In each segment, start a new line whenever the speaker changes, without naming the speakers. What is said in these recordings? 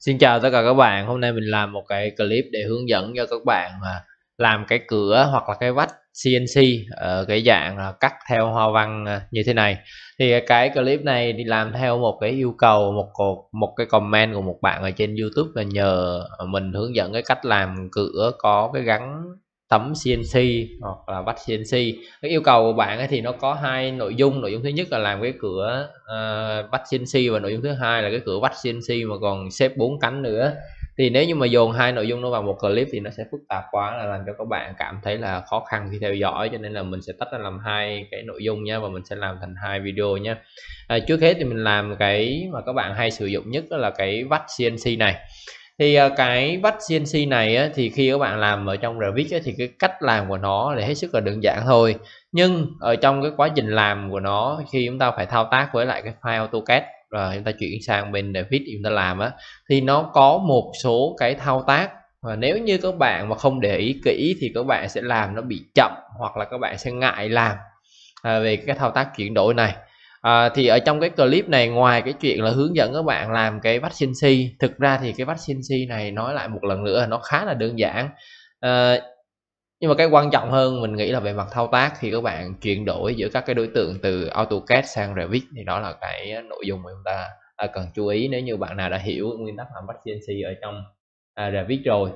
Xin chào tất cả các bạn Hôm nay mình làm một cái clip để hướng dẫn cho các bạn mà làm cái cửa hoặc là cái vách CNC ở cái dạng là cắt theo hoa văn à, như thế này thì cái clip này đi làm theo một cái yêu cầu một cột một cái comment của một bạn ở trên YouTube là nhờ mình hướng dẫn cái cách làm cửa có cái gắn tấm CNC hoặc là vắt CNC cái yêu cầu của bạn ấy thì nó có hai nội dung nội dung thứ nhất là làm cái cửa uh, ờ, CNC và nội dung thứ hai là cái cửa vắt CNC mà còn xếp bốn cánh nữa thì nếu như mà dồn hai nội dung nó vào một clip thì nó sẽ phức tạp quá là làm cho các bạn cảm thấy là khó khăn khi theo dõi cho nên là mình sẽ tách ra làm hai cái nội dung nha và mình sẽ làm thành hai video nha à, trước hết thì mình làm cái mà các bạn hay sử dụng nhất đó là cái vắt CNC này thì ờ, cái vách CNC này á, thì khi các bạn làm ở trong Revit thì cái cách làm của nó là hết sức là đơn giản thôi nhưng ở trong cái quá trình làm của nó khi chúng ta phải thao tác với lại cái file AutoCAD rồi chúng ta chuyển sang bên Revit chúng ta làm á thì nó có một số cái thao tác và nếu như các bạn mà không để ý kỹ thì các bạn sẽ làm nó bị chậm hoặc là các bạn sẽ ngại làm à, về cái thao tác chuyển đổi này à, thì ở trong cái clip này ngoài cái chuyện là hướng dẫn các bạn làm cái vaccine C thực ra thì cái vaccine C này nói lại một lần nữa nó khá là đơn giản à, nhưng mà cái quan trọng hơn mình nghĩ là về mặt thao tác thì các bạn chuyển đổi giữa các cái đối tượng từ AutoCAD sang Revit thì đó là cái nội dung mà chúng ta à, cần chú ý nếu như bạn nào đã hiểu nguyên tắc làm vaccine C ở trong à, Revit rồi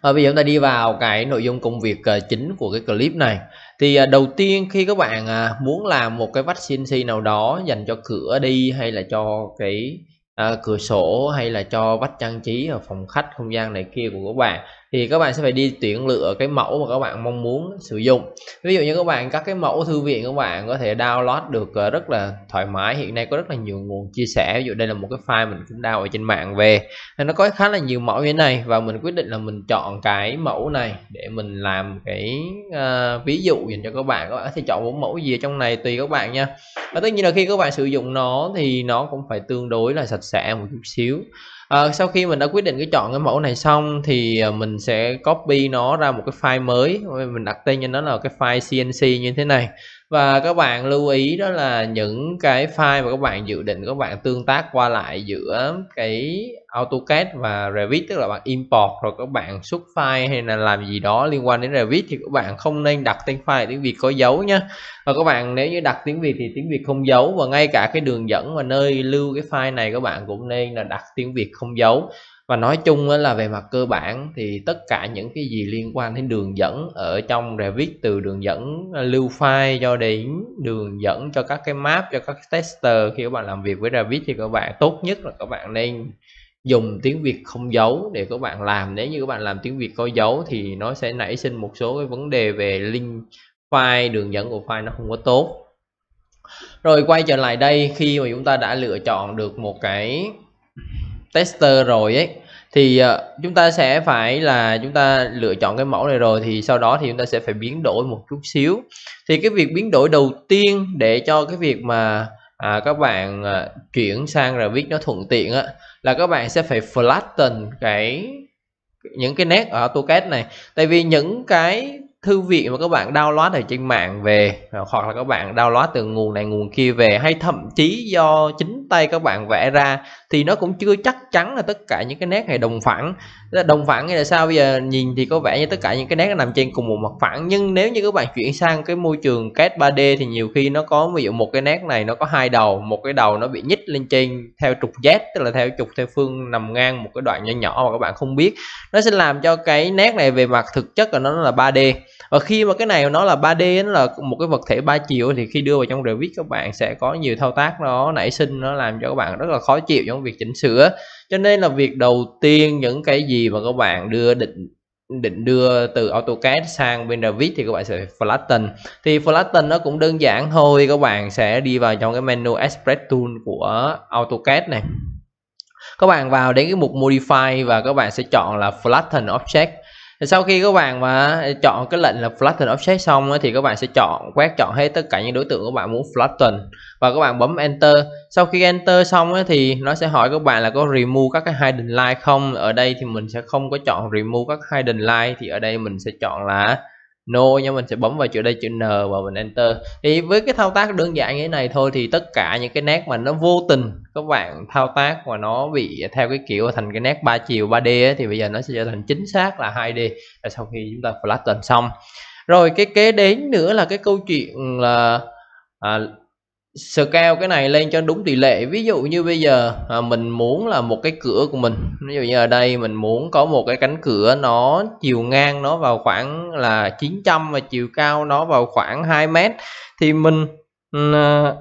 và ờ, bây giờ chúng ta đi vào cái nội dung công việc chính của cái clip này thì à, đầu tiên khi các bạn à, muốn làm một cái vách CNC nào đó dành cho cửa đi hay là cho cái à, cửa sổ hay là cho vách trang trí ở phòng khách không gian này kia của các bạn thì các bạn sẽ phải đi tuyển lựa cái mẫu mà các bạn mong muốn sử dụng ví dụ như các bạn các cái mẫu thư viện các bạn có thể download được ờ, rất là thoải mái hiện nay có rất là nhiều nguồn chia sẻ ví dụ đây là một cái file mình cũng download ở trên mạng về nên nó có khá là nhiều mẫu như thế này và mình quyết định là mình chọn cái mẫu này để mình làm cái uh, ví dụ dành cho các bạn các bạn sẽ chọn bốn mẫu gì ở trong này tùy các bạn nha và tất nhiên là khi các bạn sử dụng nó thì nó cũng phải tương đối là sạch sẽ một chút xíu à, sau khi mình đã quyết định cái chọn cái mẫu này xong thì ờ, mình sẽ copy nó ra một cái file mới mình đặt tên cho nó là cái file cnc như thế này và các bạn lưu ý đó là những cái file mà các bạn dự định các bạn tương tác qua lại giữa cái AutoCAD và Revit tức là bạn import rồi các bạn xuất file hay là làm gì đó liên quan đến Revit thì các bạn không nên đặt tên file tiếng Việt có dấu nhé và các bạn nếu như đặt tiếng Việt thì tiếng Việt không dấu và ngay cả cái đường dẫn và nơi lưu cái file này các bạn cũng nên là đặt tiếng Việt không dấu và nói chung là về mặt cơ bản thì tất cả những cái gì liên quan đến đường dẫn ở trong Revit từ đường dẫn à, lưu file cho đến đường dẫn cho các cái map cho các tester khi các bạn làm việc với Revit thì các bạn tốt nhất là các bạn nên dùng tiếng Việt không dấu để các bạn làm nếu như các bạn làm tiếng Việt có dấu thì nó sẽ nảy sinh một số cái vấn đề về link file đường dẫn của file nó không có tốt rồi quay trở lại đây khi mà chúng ta đã lựa chọn được một cái tester rồi ấy thì ờ, chúng ta sẽ phải là chúng ta lựa chọn cái mẫu này rồi thì sau đó thì chúng ta sẽ phải biến đổi một chút xíu thì cái việc biến đổi đầu tiên để cho cái việc mà à, các bạn ờ, chuyển sang rồi viết nó thuận tiện á là các bạn sẽ phải flatten cái những cái nét ở AutoCAD này tại vì những cái thư viện mà các bạn download ở trên mạng về hoặc là các bạn download từ nguồn này nguồn kia về hay thậm chí do chính tay các bạn vẽ ra thì nó cũng chưa chắc chắn là tất cả những cái nét này đồng phẳng đồng phẳng nghĩa là sao bây giờ nhìn thì có vẻ như tất cả những cái nét nó nằm trên cùng một mặt phẳng nhưng nếu như các bạn chuyển sang cái môi trường CAD 3D thì nhiều khi nó có ví dụ một cái nét này nó có hai đầu một cái đầu nó bị nhích lên trên theo trục z tức là theo trục theo phương nằm ngang một cái đoạn nhỏ nhỏ mà các bạn không biết nó sẽ làm cho cái nét này về mặt thực chất là nó là 3D và khi mà cái này nó là 3D nó là một cái vật thể ba chiều thì khi đưa vào trong Revit các bạn sẽ có nhiều thao tác nó nảy sinh nó làm cho các bạn rất là khó chịu trong việc chỉnh sửa cho nên là việc đầu tiên những cái gì mà các bạn đưa định định đưa từ AutoCAD sang bên Revit thì các bạn sẽ flatten thì flatten nó cũng đơn giản thôi các bạn sẽ đi vào trong cái menu Express Tool của AutoCAD này các bạn vào đến cái mục Modify và các bạn sẽ chọn là flatten object sau khi các bạn mà chọn cái lệnh là flatten offset xong thì các bạn sẽ chọn quét chọn hết tất cả những đối tượng các bạn muốn flatten và các bạn bấm enter sau khi enter xong thì nó sẽ hỏi các bạn là có remove các cái hidden line không ở đây thì mình sẽ không có chọn remove các hidden line thì ở đây mình sẽ chọn là no nhưng mình sẽ bấm vào chữ đây chữ n và mình enter thì với cái thao tác đơn giản như thế này thôi thì tất cả những cái nét mà nó vô tình các bạn thao tác và nó bị theo cái kiểu thành cái nét ba chiều 3D ấy, thì bây giờ nó sẽ trở thành chính xác là 2D là sau khi chúng ta flatten xong rồi cái kế đến nữa là cái câu chuyện là à, scale cái này lên cho đúng tỷ lệ ví dụ như bây giờ à, mình muốn là một cái cửa của mình ví dụ như ở đây mình muốn có một cái cánh cửa nó chiều ngang nó vào khoảng là 900 và chiều cao nó vào khoảng 2 mét thì mình ừ, à,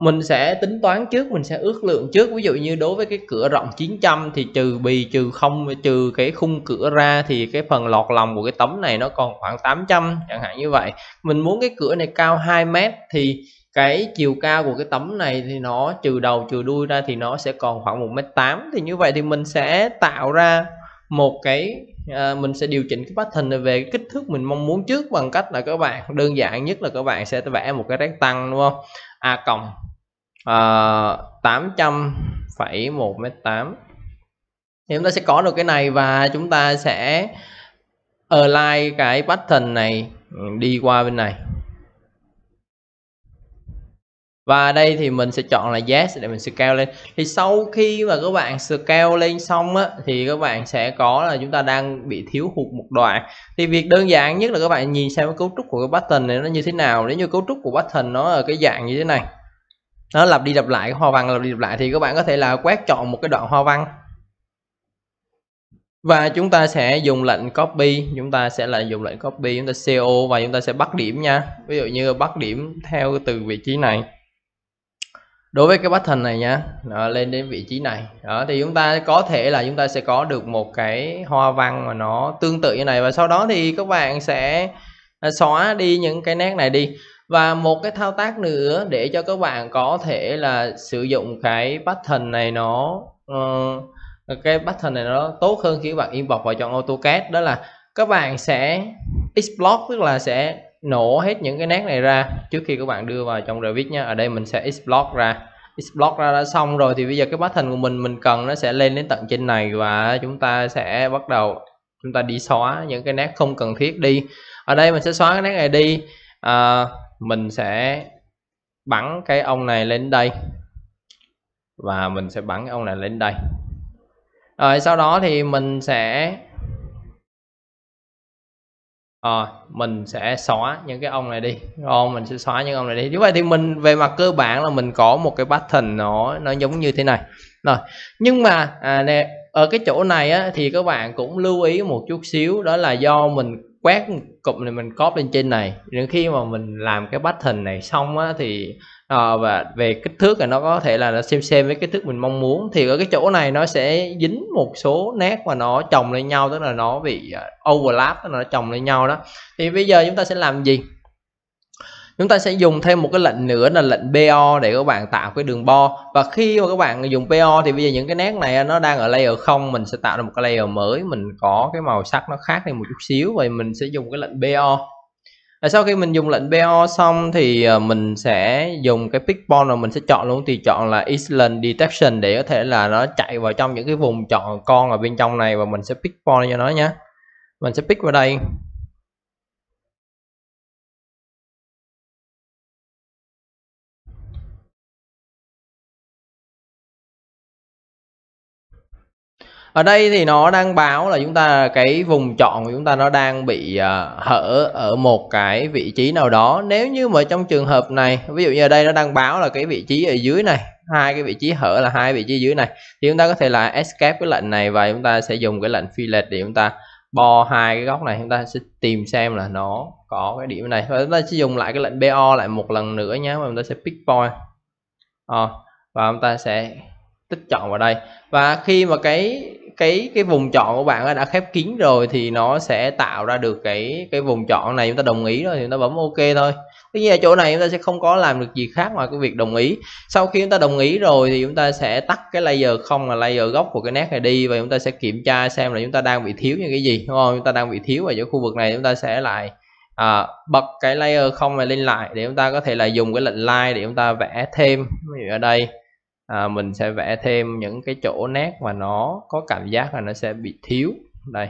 mình sẽ tính toán trước mình sẽ ước lượng trước ví dụ như đối với cái cửa rộng 900 thì trừ bì trừ không trừ cái khung cửa ra thì cái phần lọt lòng của cái tấm này nó còn khoảng 800 chẳng hạn như vậy mình muốn cái cửa này cao 2 mét thì cái chiều cao của cái tấm này thì nó trừ đầu trừ đuôi ra thì nó sẽ còn khoảng một mét tám thì như vậy thì mình sẽ tạo ra một cái à, mình sẽ điều chỉnh cái pattern về cái kích thước mình mong muốn trước bằng cách là các bạn đơn giản nhất là các bạn sẽ vẽ một cái rectangle đúng không a cộng à, tám trăm phẩy một mét tám thì chúng ta sẽ có được cái này và chúng ta sẽ align cái pattern này đi qua bên này và đây thì mình sẽ chọn là yes để mình scale lên thì sau khi mà các bạn scale lên xong á thì các bạn sẽ có là chúng ta đang bị thiếu hụt một đoạn thì việc đơn giản nhất là các bạn nhìn xem cái cấu trúc của cái button này nó như thế nào nếu như cấu trúc của button nó ở cái dạng như thế này nó lặp đi lặp lại cái hoa văn lặp đi lặp lại thì các bạn có thể là quét chọn một cái đoạn hoa văn và chúng ta sẽ dùng lệnh copy chúng ta sẽ là dùng lệnh copy chúng ta co và chúng ta sẽ bắt điểm nha ví dụ như bắt điểm theo từ vị trí này đối với cái button này nhá đó, lên đến vị trí này đó thì chúng ta có thể là chúng ta sẽ có được một cái hoa văn mà nó tương tự như này và sau đó thì các bạn sẽ à, xóa đi những cái nét này đi và một cái thao tác nữa để cho các bạn có thể là sử dụng cái button này nó uh, cái button này nó tốt hơn khi các bạn inbox vào chọn AutoCAD đó là các bạn sẽ explode tức là sẽ nổ hết những cái nét này ra trước khi các bạn đưa vào trong Revit nhé ở đây mình sẽ X-Block ra X-Block ra đã xong rồi thì bây giờ cái pattern của mình mình cần nó sẽ lên đến tận trên này và chúng ta sẽ bắt đầu chúng ta đi xóa những cái nét không cần thiết đi ở đây mình sẽ xóa cái nét này đi à, mình sẽ bắn cái ông này lên đây và mình sẽ bắn cái ông này lên đây rồi sau đó thì mình sẽ à, mình sẽ xóa những cái ông này đi rồi ờ, mình sẽ xóa những ông này đi như vậy thì mình về mặt cơ bản là mình có một cái pattern nó nó giống như thế này rồi nhưng mà à, nè, ở cái chỗ này á, thì các bạn cũng lưu ý một chút xíu đó là do mình quét cụm này mình copy lên trên này Nên khi mà mình làm cái pattern này xong á, thì à, và về kích thước là nó có thể là nó xem xem với kích thước mình mong muốn thì ở cái chỗ này nó sẽ dính một số nét mà nó chồng lên nhau tức là nó bị ờ, overlap tức là nó chồng lên nhau đó thì bây giờ chúng ta sẽ làm gì chúng ta sẽ dùng thêm một cái lệnh nữa là lệnh BO để các bạn tạo cái đường bo và khi mà các bạn dùng BO thì bây giờ những cái nét này nó đang ở layer không mình sẽ tạo ra một cái layer mới mình có cái màu sắc nó khác đi một chút xíu vậy mình sẽ dùng cái lệnh BO sau khi mình dùng lệnh BO xong thì ờ, mình sẽ dùng cái pickpoint rồi mình sẽ chọn luôn thì chọn là Island Detection để có thể là nó chạy vào trong những cái vùng chọn con ở bên trong này và mình sẽ pickpoint cho nó nhé mình sẽ pick vào đây ở đây thì nó đang báo là chúng ta cái vùng chọn của chúng ta nó đang bị à, hở ở một cái vị trí nào đó nếu như mà trong trường hợp này ví dụ như ở đây nó đang báo là cái vị trí ở dưới này hai cái vị trí hở là hai vị trí dưới này thì chúng ta có thể là escape cái lệnh này và chúng ta sẽ dùng cái lệnh fillet để chúng ta bo hai cái góc này chúng ta sẽ tìm xem là nó có cái điểm này và chúng ta sẽ dùng lại cái lệnh bo lại một lần nữa nhé và chúng ta sẽ pick point à, và chúng ta sẽ tích chọn vào đây và khi mà cái cái cái vùng chọn của bạn đã khép kín rồi thì nó sẽ tạo ra được cái cái vùng chọn này chúng ta đồng ý rồi thì chúng ta bấm ok thôi tất nhiên là chỗ này chúng ta sẽ không có làm được gì khác ngoài cái việc đồng ý sau khi chúng ta đồng ý rồi thì chúng ta sẽ tắt cái layer không là layer gốc của cái nét này đi và chúng ta sẽ kiểm tra xem là chúng ta đang bị thiếu những cái gì đúng không chúng ta đang bị thiếu ở chỗ khu vực này chúng ta sẽ lại à, bật cái layer không này lên lại để chúng ta có thể là dùng cái lệnh line để chúng ta vẽ thêm ví dụ ở đây à, mình sẽ vẽ thêm những cái chỗ nét mà nó có cảm giác là nó sẽ bị thiếu đây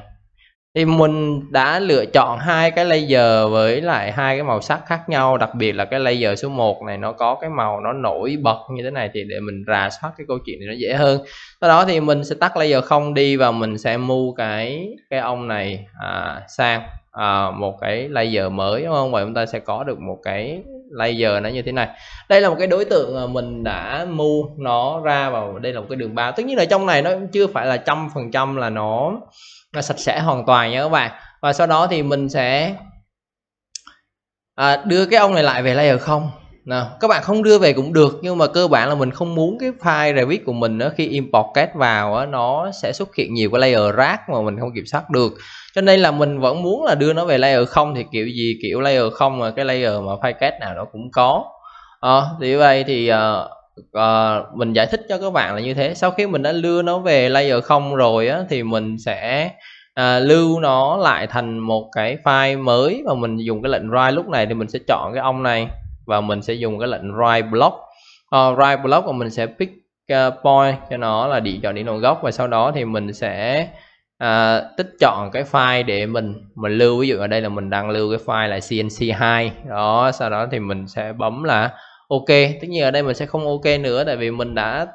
thì mình đã lựa chọn hai cái layer với lại hai cái màu sắc khác nhau đặc biệt là cái layer số 1 này nó có cái màu nó nổi bật như thế này thì để mình rà soát cái câu chuyện này nó dễ hơn sau đó thì mình sẽ tắt layer không đi và mình sẽ mua cái cái ông này à, sang à, một cái layer mới đúng không vậy chúng ta sẽ có được một cái layer nó như thế này đây là một cái đối tượng mình đã mua nó ra vào đây là một cái đường bao tất nhiên là trong này nó cũng chưa phải là trăm phần trăm là nó, là sạch sẽ hoàn toàn nha các bạn và sau đó thì mình sẽ à, đưa cái ông này lại về layer không nào, các bạn không đưa về cũng được nhưng mà cơ bản là mình không muốn cái file Revit của mình nó khi import cat vào đó, nó sẽ xuất hiện nhiều cái layer rác mà mình không kiểm soát được cho nên là mình vẫn muốn là đưa nó về layer không thì kiểu gì kiểu layer không mà cái layer mà file cat nào nó cũng có à, thì vậy thì uh, uh, mình giải thích cho các bạn là như thế sau khi mình đã đưa nó về layer không rồi á, thì mình sẽ à, lưu nó lại thành một cái file mới và mình dùng cái lệnh write lúc này thì mình sẽ chọn cái ông này và mình sẽ dùng cái lệnh write block uh, right block và mình sẽ pick uh, point cho nó là địa chọn điểm đầu gốc và sau đó thì mình sẽ à, tích chọn cái file để mình mình lưu ví dụ ở đây là mình đang lưu cái file là cnc2 đó sau đó thì mình sẽ bấm là ok tất nhiên ở đây mình sẽ không ok nữa tại vì mình đã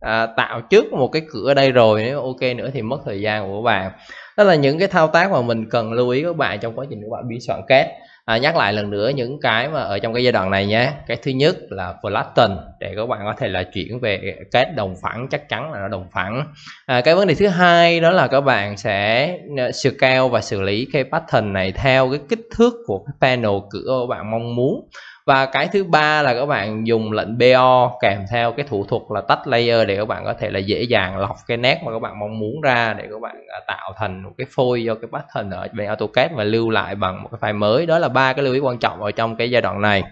à, tạo trước một cái cửa đây rồi nếu ok nữa thì mất thời gian của các bạn đó là những cái thao tác mà mình cần lưu ý các bạn trong quá trình các bạn biên soạn kết à, nhắc lại lần nữa những cái mà ở trong cái giai đoạn này nhé cái thứ nhất là flatten để các bạn có thể là chuyển về kết đồng phẳng chắc chắn là nó đồng phẳng à, cái vấn đề thứ hai đó là các bạn sẽ ờ, scale và xử lý cái pattern này theo cái kích thước của cái panel cửa bạn mong muốn và cái thứ ba là các bạn dùng lệnh bo kèm theo cái thủ thuật là tách layer để các bạn có thể là dễ dàng lọc cái nét mà các bạn mong muốn ra để các bạn à, tạo thành một cái phôi do cái pattern ở bên AutoCAD và lưu lại bằng một cái file mới đó là ba cái lưu ý quan trọng ở trong cái giai đoạn này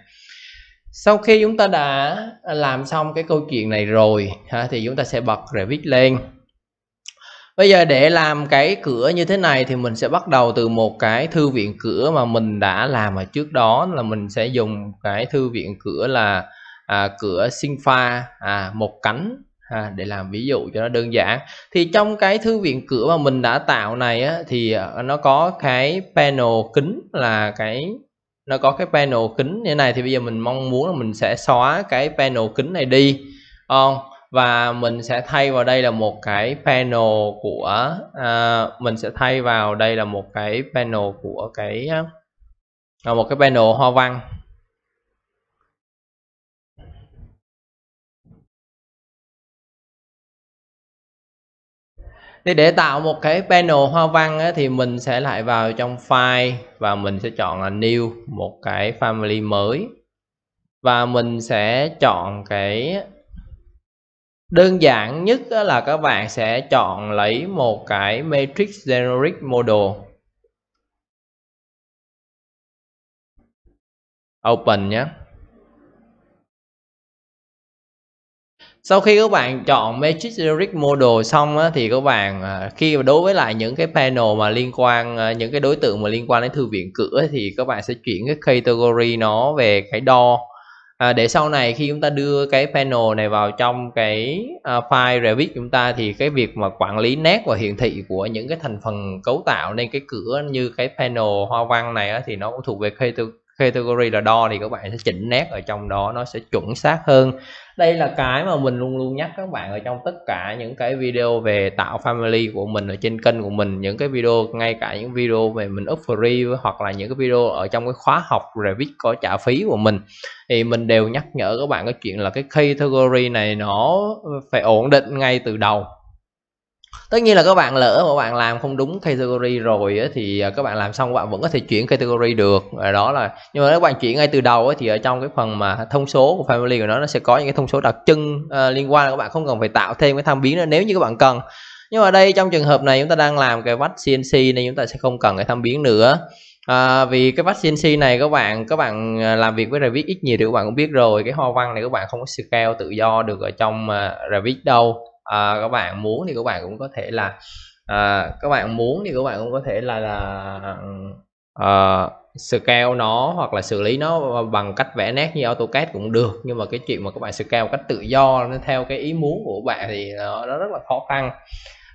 sau khi chúng ta đã làm xong cái câu chuyện này rồi ha, thì chúng ta sẽ bật Revit lên Bây giờ để làm cái cửa như thế này thì mình sẽ bắt đầu từ một cái thư viện cửa mà mình đã làm ở trước đó là mình sẽ dùng cái thư viện cửa là à, cửa sinh pha à, một cánh à, để làm ví dụ cho nó đơn giản. Thì trong cái thư viện cửa mà mình đã tạo này á, thì à, nó có cái panel kính là cái nó có cái panel kính như này thì bây giờ mình mong muốn là mình sẽ xóa cái panel kính này đi. Không? và mình sẽ thay vào đây là một cái panel của à, mình sẽ thay vào đây là một cái panel của cái à, một cái panel hoa văn Thì để tạo một cái panel hoa văn ấy, thì mình sẽ lại vào trong file và mình sẽ chọn là new một cái family mới và mình sẽ chọn cái Đơn giản nhất là các bạn sẽ chọn lấy một cái matrix generic model. Open nhé. Sau khi các bạn chọn matrix generic model xong á, thì các bạn à, khi đối với lại những cái panel mà liên quan à, những cái đối tượng mà liên quan đến thư viện cửa thì các bạn sẽ chuyển cái category nó về cái đo à, để sau này khi chúng ta đưa cái panel này vào trong cái uh, file Revit chúng ta thì cái việc mà quản lý nét và hiển thị của những cái thành phần cấu tạo nên cái cửa như cái panel hoa văn này á, thì nó cũng thuộc về category là đo thì các bạn sẽ chỉnh nét ở trong đó nó sẽ chuẩn xác hơn đây là cái mà mình luôn luôn nhắc các bạn ở trong tất cả những cái video về tạo family của mình ở trên kênh của mình những cái video ngay cả những video về mình up free hoặc là những cái video ở trong cái khóa học Revit có trả phí của mình thì mình đều nhắc nhở các bạn cái chuyện là cái category này nó phải ổn định ngay từ đầu tất nhiên là các bạn lỡ mà bạn làm không đúng category rồi ấy, thì à, các bạn làm xong các bạn vẫn có thể chuyển category được à, đó là nhưng mà nếu các bạn chuyển ngay từ đầu ấy, thì ở trong cái phần mà thông số của family của nó nó sẽ có những cái thông số đặc trưng uh, liên quan các bạn không cần phải tạo thêm cái tham biến nữa nếu như các bạn cần nhưng mà đây trong trường hợp này chúng ta đang làm cái vách CNC nên chúng ta sẽ không cần cái tham biến nữa À, vì cái vách CNC này các bạn các bạn làm việc với Revit ít nhiều thì các bạn cũng biết rồi cái hoa văn này các bạn không có scale tự do được ở trong uh, Revit đâu à, các bạn muốn thì các bạn cũng có thể là à, các bạn muốn thì các bạn cũng có thể là là uh, scale nó hoặc là xử lý nó bằng cách vẽ nét như AutoCAD cũng được nhưng mà cái chuyện mà các bạn scale cách tự do nó theo cái ý muốn của bạn thì nó, nó rất là khó khăn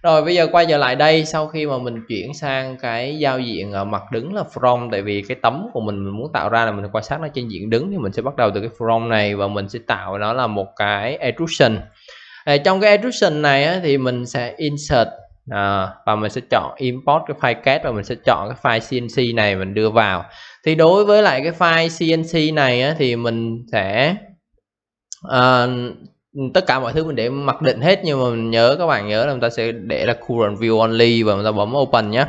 rồi bây giờ quay trở lại đây sau khi mà mình chuyển sang cái giao diện mặt đứng là from tại vì cái tấm của mình mình muốn tạo ra là mình quan sát nó trên diện đứng thì mình sẽ bắt đầu từ cái from này và mình sẽ tạo nó là một cái extrusion à, trong cái attribution này á, thì mình sẽ insert à, và mình sẽ chọn import cái file cat và mình sẽ chọn cái file cnc này mình đưa vào thì đối với lại cái file cnc này á, thì mình sẽ à, tất cả mọi thứ mình để mặc định hết nhưng mà mình nhớ các bạn nhớ là chúng ta sẽ để là current view only và chúng ta bấm open nhé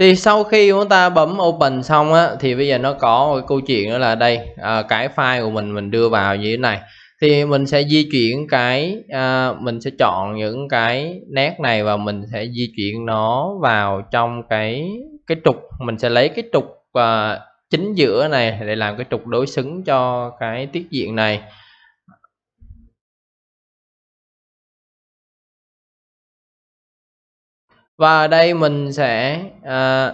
thì sau khi chúng ta bấm open xong á thì bây giờ nó có một cái câu chuyện đó là đây à, cái file của mình mình đưa vào như thế này thì mình sẽ di chuyển cái à, mình sẽ chọn những cái nét này và mình sẽ di chuyển nó vào trong cái cái trục mình sẽ lấy cái trục à, chính giữa này để làm cái trục đối xứng cho cái tiết diện này và đây mình sẽ à,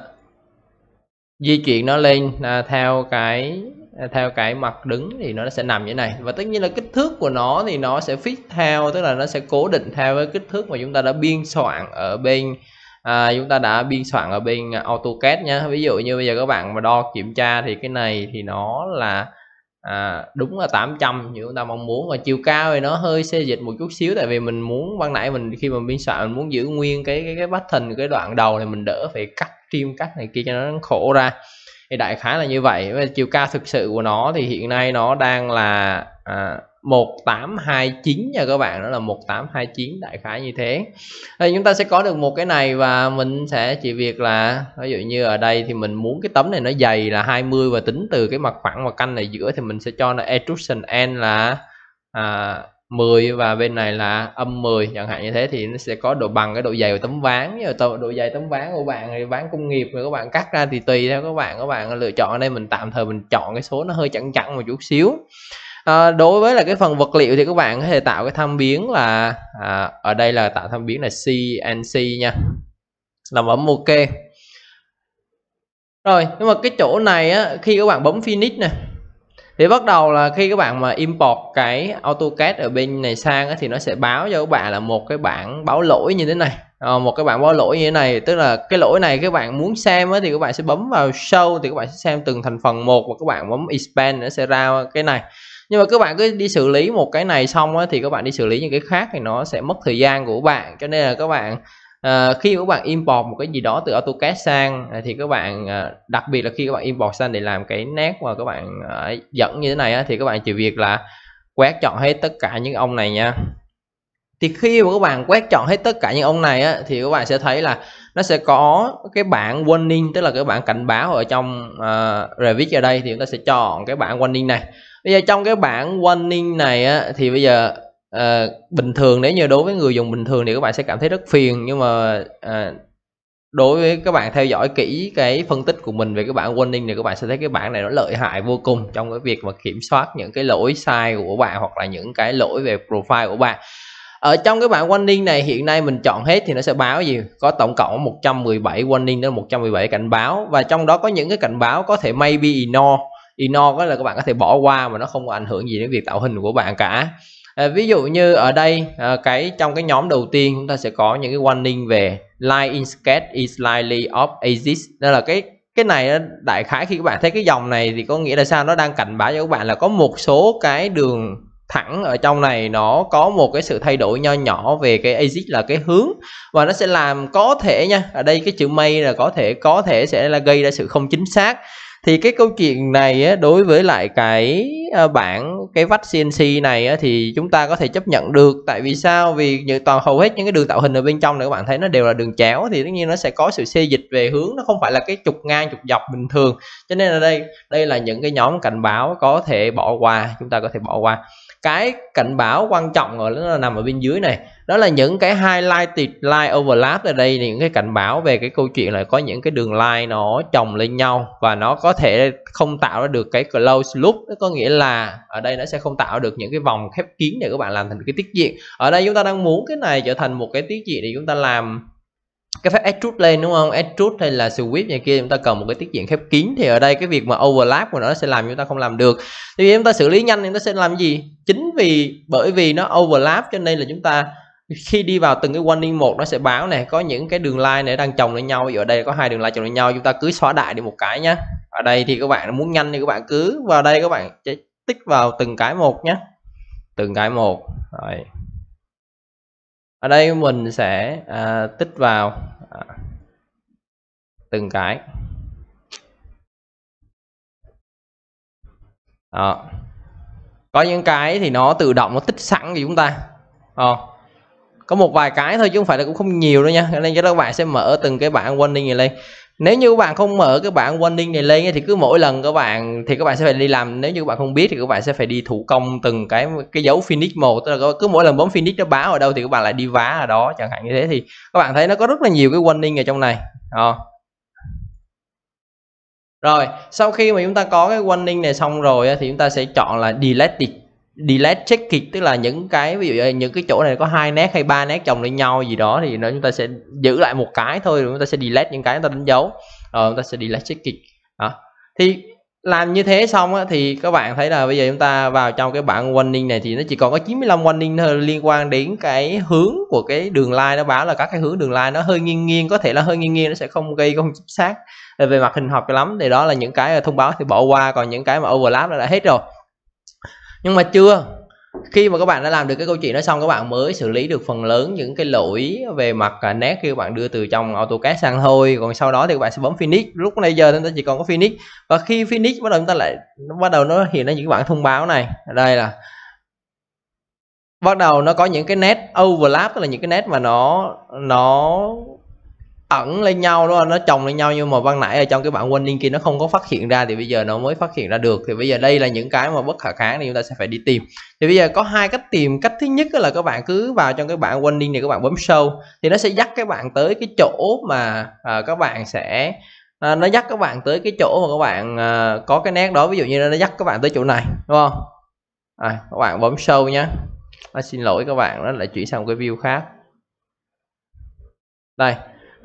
di chuyển nó lên à, theo cái à, theo cái mặt đứng thì nó sẽ nằm như này và tất nhiên là kích thước của nó thì nó sẽ fit theo tức là nó sẽ cố định theo cái kích thước mà chúng ta đã biên soạn ở bên à, chúng ta đã biên soạn ở bên AutoCAD nhé ví dụ như bây giờ các bạn mà đo kiểm tra thì cái này thì nó là à, đúng là 800 như chúng ta mong muốn và chiều cao thì nó hơi xê dịch một chút xíu tại vì mình muốn ban nãy mình khi mà biên soạn mình muốn giữ nguyên cái cái cái button cái đoạn đầu thì mình đỡ phải cắt trim cắt này kia cho nó khổ ra thì đại khái là như vậy và chiều cao thực sự của nó thì hiện nay nó đang là à, 1829 nha các bạn đó là 1829 đại khái như thế thì chúng ta sẽ có được một cái này và mình sẽ chỉ việc là ví dụ như ở đây thì mình muốn cái tấm này nó dày là 20 và tính từ cái mặt phẳng và canh này giữa thì mình sẽ cho là extrusion n là à, 10 và bên này là âm 10 chẳng hạn như thế thì nó sẽ có độ bằng cái độ dày của tấm ván như độ dày tấm ván của bạn thì ván công nghiệp rồi các bạn cắt ra thì tùy theo các bạn các bạn lựa chọn ở đây mình tạm thời mình chọn cái số nó hơi chẵn chẵn một chút xíu à, đối với là cái phần vật liệu thì các bạn có thể tạo cái tham biến là à, ở đây là tạo tham biến là CNC nha làm bấm OK rồi nhưng mà cái chỗ này á, khi các bạn bấm finish nè thì bắt đầu là khi các bạn mà import cái AutoCAD ở bên này sang á, thì nó sẽ báo cho các bạn là một cái bảng báo lỗi như thế này à, một cái bảng báo lỗi như thế này tức là cái lỗi này các bạn muốn xem á, thì các bạn sẽ bấm vào show thì các bạn sẽ xem từng thành phần một và các bạn bấm expand nó sẽ ra cái này nhưng mà các bạn cứ đi xử lý một cái này xong á, thì các bạn đi xử lý những cái khác thì nó sẽ mất thời gian của bạn cho nên là các bạn À, khi các bạn import một cái gì đó từ AutoCAD sang à, thì các bạn à, đặc biệt là khi các bạn import sang để làm cái nét mà các bạn à, dẫn như thế này á, thì các bạn chỉ việc là quét chọn hết tất cả những ông này nha thì khi mà các bạn quét chọn hết tất cả những ông này á, thì các bạn sẽ thấy là nó sẽ có cái bảng warning tức là cái bảng cảnh báo ở trong uh, Revit ở đây thì chúng ta sẽ chọn cái bảng warning này bây giờ trong cái bảng warning này á, thì bây giờ à, bình thường nếu như đối với người dùng bình thường thì các bạn sẽ cảm thấy rất phiền nhưng mà à, đối với các bạn theo dõi kỹ cái phân tích của mình về cái bảng warning thì các bạn sẽ thấy cái bảng này nó lợi hại vô cùng trong cái việc mà kiểm soát những cái lỗi sai của bạn hoặc là những cái lỗi về profile của bạn ở trong cái bảng warning này hiện nay mình chọn hết thì nó sẽ báo gì có tổng cộng 117 warning đến 117 cảnh báo và trong đó có những cái cảnh báo có thể maybe ignore ignore đó là các bạn có thể bỏ qua mà nó không có ảnh hưởng gì đến việc tạo hình của bạn cả à, ví dụ như ở đây à, cái trong cái nhóm đầu tiên chúng ta sẽ có những cái warning về line in sketch is slightly off axis đó là cái cái này đại khái khi các bạn thấy cái dòng này thì có nghĩa là sao nó đang cảnh báo cho các bạn là có một số cái đường thẳng ở trong này nó có một cái sự thay đổi nho nhỏ về cái axis là cái hướng và nó sẽ làm có thể nha ở đây cái chữ may là có thể có thể sẽ là gây ra sự không chính xác thì cái câu chuyện này đối với lại cái ờ, bản cái vách CNC này thì chúng ta có thể chấp nhận được tại vì sao vì những toàn hầu hết những cái đường tạo hình ở bên trong này các bạn thấy nó đều là đường chéo thì tất nhiên nó sẽ có sự xê dịch về hướng nó không phải là cái trục ngang trục dọc bình thường cho nên là đây đây là những cái nhóm cảnh báo có thể bỏ qua chúng ta có thể bỏ qua cái cảnh báo quan trọng ở nó nằm ở bên dưới này đó là những cái highlighted line overlap ở đây những cái cảnh báo về cái câu chuyện là có những cái đường line nó chồng lên nhau và nó có thể không tạo ra được cái close loop nó có nghĩa là ở đây nó sẽ không tạo được những cái vòng khép kín để các bạn làm thành cái tiết diện ở đây chúng ta đang muốn cái này trở thành một cái tiết diện để chúng ta làm cái phép extrude lên đúng không extrude hay là sweep này kia chúng ta cần một cái tiết diện khép kín thì ở đây cái việc mà overlap của nó sẽ làm chúng ta không làm được thì chúng ta xử lý nhanh thì nó sẽ làm gì chính vì bởi vì nó overlap cho nên là chúng ta khi đi vào từng cái warning một nó sẽ báo này có những cái đường line này đang chồng lên nhau ở đây có hai đường line chồng lên nhau chúng ta cứ xóa đại đi một cái nhá. ở đây thì các bạn muốn nhanh thì các bạn cứ vào đây các bạn tích vào từng cái một nhé từng cái một Rồi ở đây mình sẽ à, tích vào à, từng cái đó. có những cái thì nó tự động nó tích sẵn cho chúng ta à, có một vài cái thôi chứ không phải là cũng không nhiều đâu nha nên cho các bạn sẽ mở từng cái bảng warning này lên nếu như các bạn không mở cái bạn warning này lên thì cứ mỗi lần các bạn thì các bạn sẽ phải đi làm nếu như các bạn không biết thì các bạn sẽ phải đi thủ công từng cái cái dấu finish một tức là cứ mỗi lần bấm finish nó báo ở đâu thì các bạn lại đi vá ở đó chẳng hạn như thế thì các bạn thấy nó có rất là nhiều cái warning ở trong này à. rồi sau khi mà chúng ta có cái warning này xong rồi thì chúng ta sẽ chọn là delete delete check it tức là những cái ví dụ những cái chỗ này có hai nét hay ba nét chồng lên nhau gì đó thì nó chúng ta sẽ giữ lại một cái thôi rồi chúng ta sẽ delete những cái chúng ta đánh dấu rồi ờ, chúng ta sẽ delete check it đó. thì làm như thế xong á, thì các bạn thấy là bây giờ chúng ta vào trong cái bảng warning này thì nó chỉ còn có 95 warning thôi liên quan đến cái hướng của cái đường line nó báo là các cái hướng đường line nó hơi nghiêng nghiêng có thể là hơi nghiêng nghiêng nó sẽ không gây không chính xác ờ, về mặt hình học cho lắm thì đó là những cái ờ, thông báo thì bỏ qua còn những cái mà overlap là đã hết rồi nhưng mà chưa khi mà các bạn đã làm được cái câu chuyện đó xong các bạn mới xử lý được phần lớn những cái lỗi về mặt à, nét khi các bạn đưa từ trong AutoCAD sang thôi còn sau đó thì các bạn sẽ bấm Finish lúc này giờ chúng ta chỉ còn có Finish và khi Finish bắt đầu chúng ta lại nó bắt đầu nó hiện ra những bản thông báo này đây là bắt đầu nó có những cái nét overlap tức là những cái nét mà nó nó ẩn lên nhau đó nó chồng lên nhau nhưng mà ban nãy ở trong cái bản winning kia nó không có phát hiện ra thì bây giờ nó mới phát hiện ra được thì bây giờ đây là những cái mà bất khả kháng thì chúng ta sẽ phải đi tìm thì bây giờ có hai cách tìm cách thứ nhất là các bạn cứ vào trong cái bản winning này các bạn bấm sâu thì nó sẽ dắt các bạn tới cái chỗ mà à, các bạn sẽ à, nó dắt các bạn tới cái chỗ mà các bạn à, có cái nét đó ví dụ như nó dắt các bạn tới chỗ này đúng không à, các bạn bấm sâu nhé à, xin lỗi các bạn nó lại chuyển sang cái view khác đây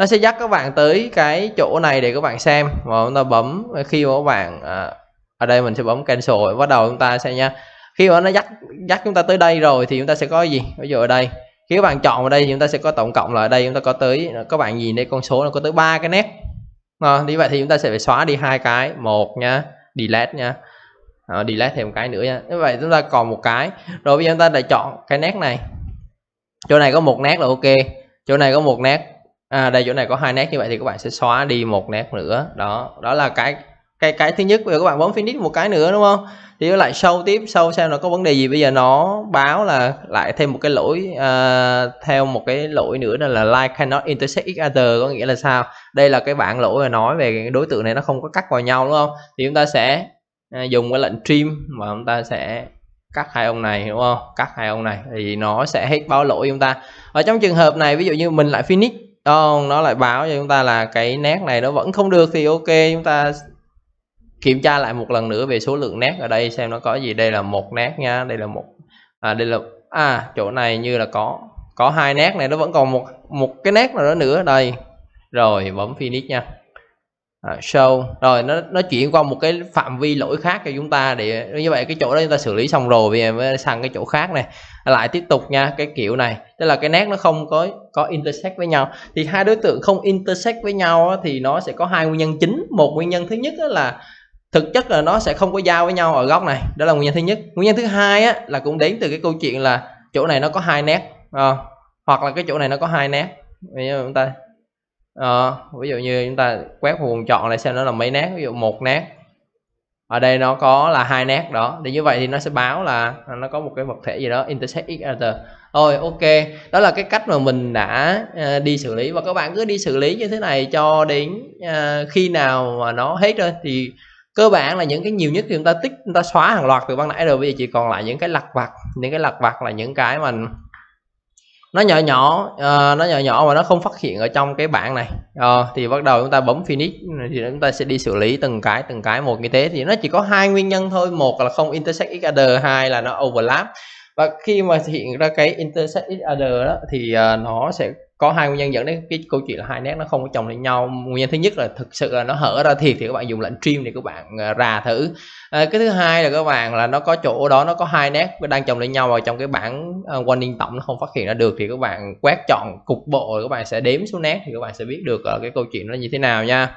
nó sẽ dắt các bạn tới cái chỗ này để các bạn xem và chúng ta bấm khi mà các bạn à, ở đây mình sẽ bấm cancel và bắt đầu chúng ta sẽ nha khi mà nó dắt dắt chúng ta tới đây rồi thì chúng ta sẽ có gì ví dụ ở đây khi các bạn chọn vào đây thì chúng ta sẽ có tổng cộng là ở đây chúng ta có tới các bạn nhìn đây con số nó có tới ba cái nét như vậy thì chúng ta sẽ phải xóa đi hai cái một nha delete nha à, ờ, delete thêm một cái nữa nha như vậy chúng ta còn một cái rồi bây giờ chúng ta lại chọn cái nét này chỗ này có một nét là ok chỗ này có một nét à, đây chỗ này có hai nét như vậy thì các bạn sẽ xóa đi một nét nữa đó đó là cái cái cái thứ nhất bây giờ các bạn bấm finish một cái nữa đúng không thì lại sâu tiếp sâu xem nó có vấn đề gì bây giờ nó báo là lại thêm một cái lỗi uh, theo một cái lỗi nữa đó là like cannot intersect each other có nghĩa là sao đây là cái bảng lỗi mà nói về cái đối tượng này nó không có cắt vào nhau đúng không thì chúng ta sẽ uh, dùng cái lệnh trim mà chúng ta sẽ cắt hai ông này đúng không cắt hai ông này thì nó sẽ hết báo lỗi chúng ta ở trong trường hợp này ví dụ như mình lại finish không nó lại báo cho chúng ta là cái nét này nó vẫn không được thì ok chúng ta kiểm tra lại một lần nữa về số lượng nét ở đây xem nó có gì đây là một nét nha đây là một à đây là à chỗ này như là có có hai nét này nó vẫn còn một một cái nét nào đó nữa đây rồi bấm finish nha à, show rồi nó nó chuyển qua một cái phạm vi lỗi khác cho chúng ta để như vậy cái chỗ đó chúng ta xử lý xong rồi thì mới sang cái chỗ khác này lại tiếp tục nha cái kiểu này tức là cái nét nó không có có intersect với nhau thì hai đối tượng không intersect với nhau thì nó sẽ có hai nguyên nhân chính một nguyên nhân thứ nhất là thực chất là nó sẽ không có giao với nhau ở góc này đó là nguyên nhân thứ nhất nguyên nhân thứ hai á, là cũng đến từ cái câu chuyện là chỗ này nó có hai nét à, hoặc là cái chỗ này nó có hai nét chúng ta Ờ, ví dụ như chúng ta quét vùng chọn lại xem nó là mấy nát, ví dụ một nát. Ở đây nó có là hai nét đó. Thì như vậy thì nó sẽ báo là nó có một cái vật thể gì đó intersect x other. Thôi, ok, đó là cái cách mà mình đã ờ, đi xử lý và các bạn cứ đi xử lý như thế này cho đến ờ, khi nào mà nó hết rồi thì cơ bản là những cái nhiều nhất thì chúng ta tích chúng ta xóa hàng loạt từ ban nãy rồi bây giờ chỉ còn lại những cái lặt vặt những cái lặt vặt là những cái mà nó nhỏ nhỏ uh, nó nhỏ nhỏ mà nó không phát hiện ở trong cái bảng này uh, thì bắt đầu chúng ta bấm finish thì chúng ta sẽ đi xử lý từng cái từng cái một như thế thì nó chỉ có hai nguyên nhân thôi một là không intersect each other hai là nó overlap và khi mà hiện ra cái intersect each other đó thì uh, nó sẽ có hai nguyên nhân dẫn đến cái câu chuyện là hai nét nó không có chồng lên nhau nguyên nhân thứ nhất là thực sự là nó hở ra thiệt thì các bạn dùng lệnh trim để các bạn ra thử à, cái thứ hai là các bạn là nó có chỗ đó nó có hai nét đang chồng lên nhau và trong cái bảng uh, warning tổng nó không phát hiện ra được thì các bạn quét chọn cục bộ rồi các bạn sẽ đếm số nét thì các bạn sẽ biết được uh, cái câu chuyện nó như thế nào nha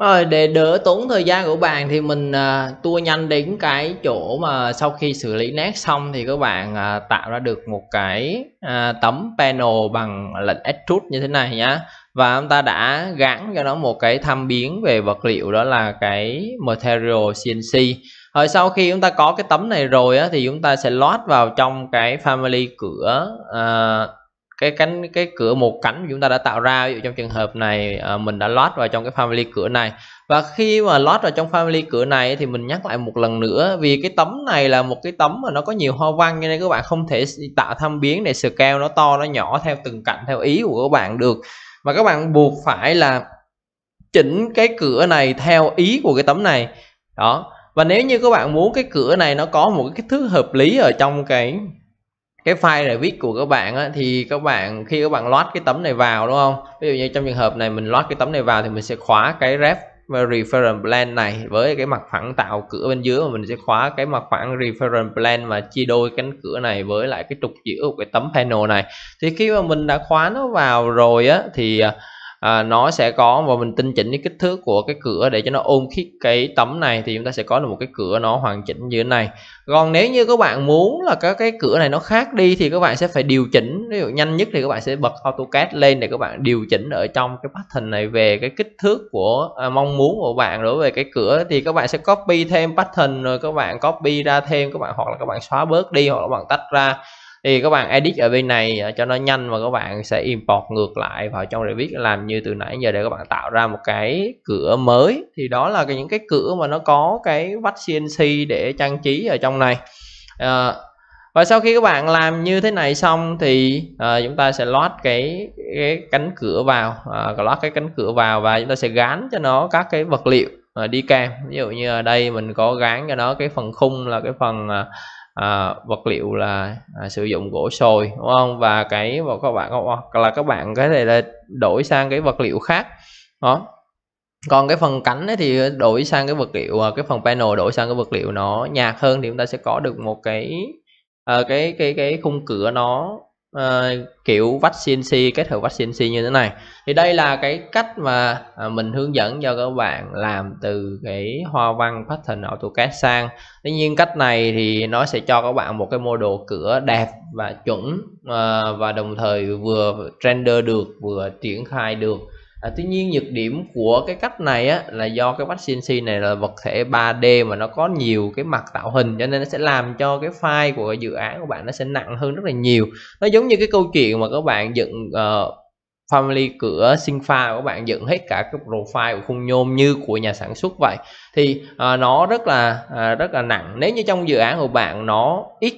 Rồi để đỡ tốn thời gian của bạn thì mình à, tua nhanh đến cái chỗ mà sau khi xử lý nét xong thì các bạn à, tạo ra được một cái à, tấm panel bằng lệnh extrude như thế này nhá và ông ta đã gắn cho nó một cái tham biến về vật liệu đó là cái material CNC rồi sau khi chúng ta có cái tấm này rồi á, thì chúng ta sẽ load vào trong cái family cửa à, cái cánh cái cửa một cánh chúng ta đã tạo ra ví dụ trong trường hợp này à, mình đã load vào trong cái family cửa này và khi mà load vào trong family cửa này thì mình nhắc lại một lần nữa vì cái tấm này là một cái tấm mà nó có nhiều hoa văn cho nên các bạn không thể tạo tham biến để scale nó to nó nhỏ theo từng cạnh theo ý của các bạn được mà các bạn buộc phải là chỉnh cái cửa này theo ý của cái tấm này đó và nếu như các bạn muốn cái cửa này nó có một cái thứ hợp lý ở trong cái cái file để viết của các bạn á, thì các bạn khi các bạn load cái tấm này vào đúng không ví dụ như trong trường hợp này mình load cái tấm này vào thì mình sẽ khóa cái ref và reference plane này với cái mặt phẳng tạo cửa bên dưới mà mình sẽ khóa cái mặt phẳng reference plane và chia đôi cánh cửa này với lại cái trục giữa của cái tấm panel này thì khi mà mình đã khóa nó vào rồi á thì à, à, nó sẽ có và mình tinh chỉnh cái kích thước của cái cửa để cho nó ôm khít cái tấm này thì chúng ta sẽ có được một cái cửa nó hoàn chỉnh như thế này còn nếu như các bạn muốn là các cái cửa này nó khác đi thì các bạn sẽ phải điều chỉnh ví dụ nhanh nhất thì các bạn sẽ bật AutoCAD lên để các bạn điều chỉnh ở trong cái pattern này về cái kích thước của à, mong muốn của bạn đối với cái cửa thì các bạn sẽ copy thêm pattern rồi các bạn copy ra thêm các bạn hoặc là các bạn xóa bớt đi hoặc là các bạn tách ra thì các bạn edit ở bên này ờ, cho nó nhanh và các bạn sẽ import ngược lại vào trong để biết làm như từ nãy giờ để các bạn tạo ra một cái cửa mới thì đó là những cái cửa mà nó có cái vắt CNC để trang trí ở trong này à, và sau khi các bạn làm như thế này xong thì à, chúng ta sẽ lót cái, cái cánh cửa vào à, loát cái cánh cửa vào và chúng ta sẽ gán cho nó các cái vật liệu à, đi kèm ví dụ như ở đây mình có gán cho nó cái phần khung là cái phần à, à, vật liệu là à, sử dụng gỗ sồi đúng không và cái và các bạn hoặc là các bạn có thể là đổi sang cái vật liệu khác đó còn cái phần cánh ấy thì đổi sang cái vật liệu à, cái phần panel đổi sang cái vật liệu nó nhạt hơn thì chúng ta sẽ có được một cái ờ, cái cái cái khung cửa nó uh, kiểu vách CNC kết hợp vách CNC như thế này thì đây là cái cách mà uh, mình hướng dẫn cho các bạn làm từ cái hoa văn pattern AutoCAD sang tuy nhiên cách này thì nó sẽ cho các bạn một cái mô đồ cửa đẹp và chuẩn uh, và đồng thời vừa render được vừa triển khai được à, tuy nhiên nhược điểm của cái cách này á, là do cái vách CNC này là vật thể 3D mà nó có nhiều cái mặt tạo hình cho nên nó sẽ làm cho cái file của dự án của bạn nó sẽ nặng hơn rất là nhiều nó giống như cái câu chuyện mà các bạn dựng uh, family cửa sinh pha của bạn dựng hết cả cái profile của khung nhôm như của nhà sản xuất vậy thì à, nó rất là à, rất là nặng nếu như trong dự án của bạn nó ít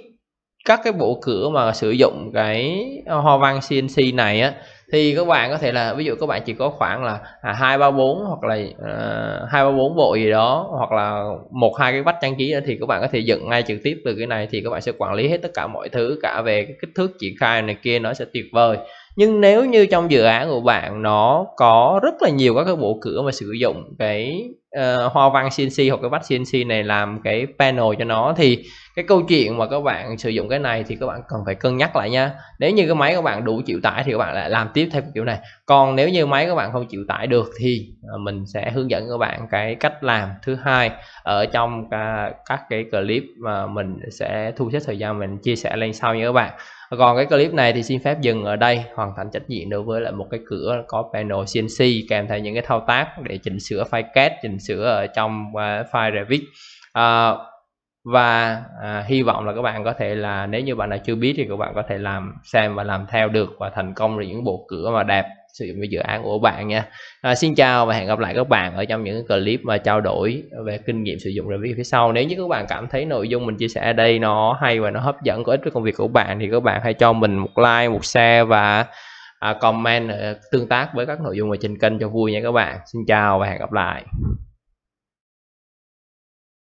các cái bộ cửa mà sử dụng cái ờ, hoa văn CNC này á thì các bạn có thể là ví dụ các bạn chỉ có khoảng là à, hai ba bốn hoặc là ờ, hai ba bốn bộ gì đó hoặc là một hai cái vách trang trí nữa thì các bạn có thể dựng ngay trực tiếp từ cái này thì các bạn sẽ quản lý hết tất cả mọi thứ cả về cái kích thước triển khai này kia nó sẽ tuyệt vời nhưng nếu như trong dự án của bạn nó có rất là nhiều các cái bộ cửa mà sử dụng cái uh, hoa văn CNC hoặc cái vách CNC này làm cái panel cho nó thì cái câu chuyện mà các bạn sử dụng cái này thì các bạn cần phải cân nhắc lại nha nếu như cái máy các bạn đủ chịu tải thì các bạn lại làm tiếp theo kiểu này còn nếu như máy các bạn không chịu tải được thì à, mình sẽ hướng dẫn các bạn cái cách làm thứ hai ở trong các cái clip mà mình sẽ thu xếp thời gian mình chia sẻ lên sau nha các bạn còn cái clip này thì xin phép dừng ở đây hoàn thành trách nhiệm đối với lại một cái cửa có panel CNC kèm theo những cái thao tác để chỉnh sửa file CAD chỉnh sửa ở trong à, file Revit à, và à, hy vọng là các bạn có thể là nếu như bạn đã chưa biết thì các bạn có thể làm xem và làm theo được và thành công được những bộ cửa mà đẹp sử dụng với dự án của bạn nha à, xin chào và hẹn gặp lại các bạn ở trong những clip mà trao đổi về kinh nghiệm sử dụng review phía sau nếu như các bạn cảm thấy nội dung mình chia sẻ ở đây nó hay và nó hấp dẫn có ích với công việc của bạn thì các bạn hãy cho mình một like một share và à, comment ờ, tương tác với các nội dung ở trên kênh cho vui nha các bạn xin chào và hẹn gặp lại